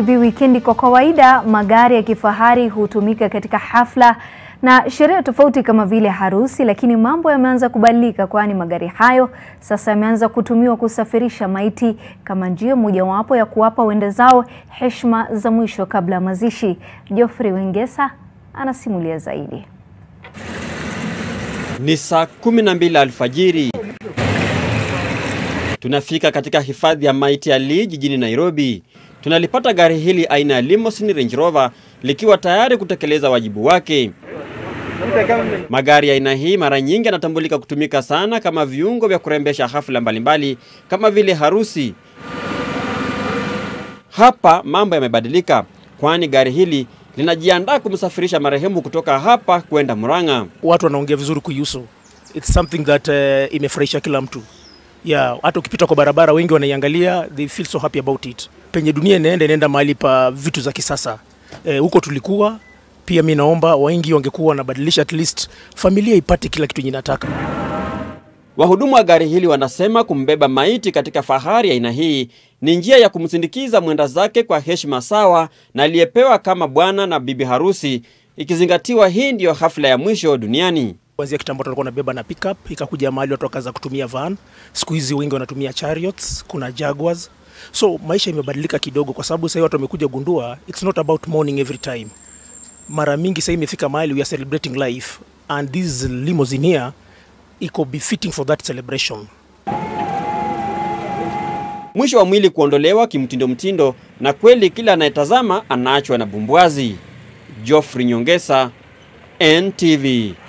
Hivi wikendi kwa kawaida magari ya kifahari hutumika katika hafla na sherehe tofauti kama vile harusi, lakini mambo yameanza kubadilika, kwani magari hayo sasa yameanza kutumiwa kusafirisha maiti kama njia mojawapo ya kuwapa zao heshima za mwisho kabla ya mazishi. Geoffrey Wengesa anasimulia zaidi. Ni saa 12 alfajiri tunafika katika hifadhi ya maiti ya Lee jijini Nairobi tunalipata gari hili aina ya Limousine Range Rover likiwa tayari kutekeleza wajibu wake. Magari aina hii mara nyingi yanatambulika kutumika sana kama viungo vya kurembesha hafla mbalimbali kama vile harusi. Hapa mambo yamebadilika, kwani gari hili linajiandaa kumsafirisha marehemu kutoka hapa kwenda Murang'a. Watu wanaongea vizuri kuihusu, it's something that uh, imefurahisha kila mtu yeah. Hata ukipita kwa barabara wengi wanaiangalia, they feel so happy about it penye dunia inaenda inaenda mahali pa vitu za kisasa eh, huko. E, tulikuwa pia mi naomba waingi wangekuwa wanabadilisha at least familia ipate kila kitu inataka. Wahudumu wa gari hili wanasema kumbeba maiti katika fahari aina hii ni njia ya kumsindikiza mwenda zake kwa heshima sawa na aliyepewa kama bwana na bibi harusi, ikizingatiwa hii ndiyo hafla ya mwisho duniani. Kuanzia kitambo tulikuwa tunabeba na pickup, ikakuja mahali watu wakaanza kutumia van. Siku hizi wengi wanatumia chariots, kuna jaguars So maisha imebadilika kidogo, kwa sababu sahii watu wamekuja gundua it's not about morning every time. Mara mingi sahii imefika mahali we are celebrating life and this limousine here iko befitting for that celebration. Mwisho wa mwili kuondolewa kimtindo mtindo, na kweli kila anayetazama anaachwa na bumbwazi. Geoffrey Nyongesa, NTV.